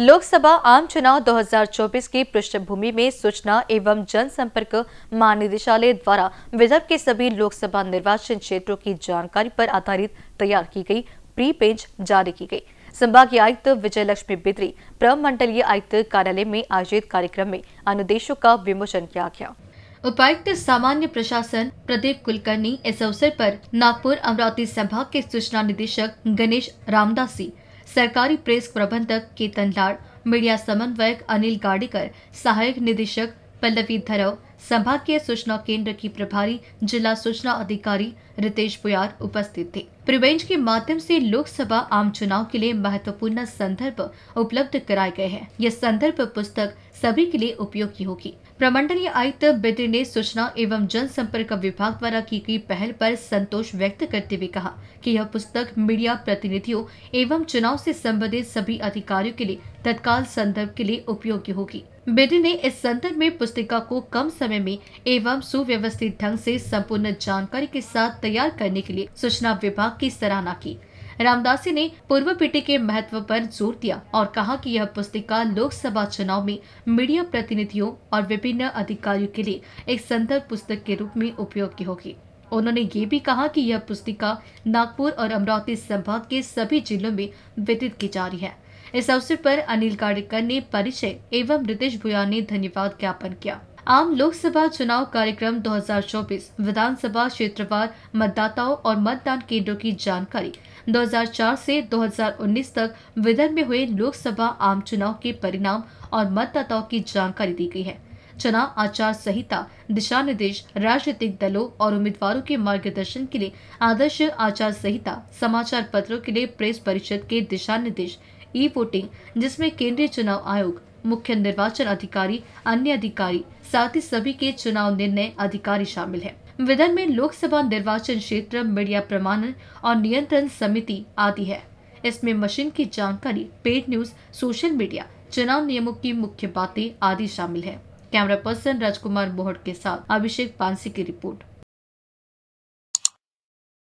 लोकसभा आम चुनाव 2024 की पृष्ठभूमि में सूचना एवं जनसंपर्क महानिदेशालय द्वारा विदर्भ के सभी लोकसभा निर्वाचन क्षेत्रों की जानकारी पर आधारित तैयार की गई प्री पेज जारी की गई संभागीय आयुक्त विजय लक्ष्मी बिद्री प्रमंडलीय आयुक्त कार्यालय में आयोजित कार्यक्रम में अनुदेशों का विमोचन किया गया उपायुक्त सामान्य प्रशासन प्रदीप कुलकर्णी इस अवसर पर नागपुर अमरावती संभाग के सूचना निदेशक गणेश रामदासी सरकारी प्रेस प्रबंधक केतन लाड मीडिया समन्वयक अनिल गाड़ीकर सहायक निदेशक पल्लवी धरव संभागीय सूचना केंद्र की प्रभारी जिला सूचना अधिकारी रितेश पुयार उपस्थित थे प्रिवेंज के माध्यम से लोकसभा आम चुनाव के लिए महत्वपूर्ण संदर्भ उपलब्ध कराए गए हैं यह संदर्भ पुस्तक सभी के लिए उपयोगी होगी प्रमंडलीय आयुक्त बिद्र ने सूचना एवं जनसंपर्क विभाग द्वारा की गई पहल पर संतोष व्यक्त करते हुए कहा कि यह पुस्तक मीडिया प्रतिनिधियों एवं चुनाव से संबंधित सभी अधिकारियों के लिए तत्काल संदर्भ के लिए उपयोगी होगी बिद्र ने इस संदर्भ में पुस्तिका को कम समय समय में एवं सुव्यवस्थित ढंग से संपूर्ण जानकारी के साथ तैयार करने के लिए सूचना विभाग की सराहना की रामदासी ने पूर्व पीटी के महत्व पर जोर दिया और कहा कि यह पुस्तिका लोकसभा चुनाव में मीडिया प्रतिनिधियों और विभिन्न अधिकारियों के लिए एक संदर्भ पुस्तक के रूप में उपयोगी होगी उन्होंने ये भी कहा कि यह पुस्तिका नागपुर और अमरावती संभाग के सभी जिलों में वितरित की जा रही है इस अवसर पर अनिल गाड़ेकर ने परिचय एवं रितेश भुया ने धन्यवाद ज्ञापन किया आम लोकसभा चुनाव कार्यक्रम 2024 विधानसभा क्षेत्रवार मतदाताओं और मतदान केंद्रों की जानकारी 2004 से 2019 तक विदर्भ में हुए लोकसभा आम चुनाव के परिणाम और मतदाताओं की जानकारी दी गई है चुनाव आचार संहिता दिशा निर्देश राजनीतिक दलों और उम्मीदवारों के मार्गदर्शन के लिए आदर्श आचार संहिता समाचार पत्रों के लिए प्रेस परिषद के दिशा निर्देश ई वोटिंग जिसमें केंद्रीय चुनाव आयोग मुख्य निर्वाचन अधिकारी अन्य अधिकारी साथ ही सभी के चुनाव निर्णय अधिकारी शामिल है विधान में लोकसभा निर्वाचन क्षेत्र मीडिया प्रमाणन और नियंत्रण समिति आदि है इसमें मशीन की जानकारी पेड न्यूज सोशल मीडिया चुनाव नियमों की मुख्य बातें आदि शामिल है कैमरा पर्सन राजकुमार मोहट के साथ अभिषेक पानसी की रिपोर्ट